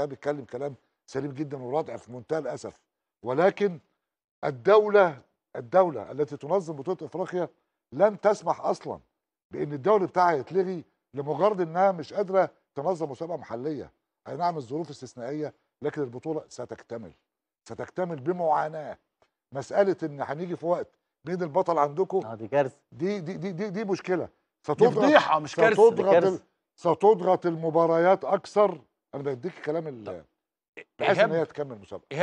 ده بيتكلم كلام سليم جدا ورائع في منتهى الاسف ولكن الدوله الدوله التي تنظم بطوله افريقيا لن تسمح اصلا بان الدوري بتاعها يتلغي لمجرد انها مش قادره تنظم مسابقه محليه اي نعم الظروف استثنائيه لكن البطوله ستكتمل ستكتمل بمعاناه مساله ان هنيجي في وقت مين البطل عندكم آه، دي كارثه دي دي دي دي, دي مشكله ستضغط دي فضيحه مش كارثه ستضغط, ستضغط المباريات اكثر انا بديك كلام بحيث ان هي تكمل مسابقه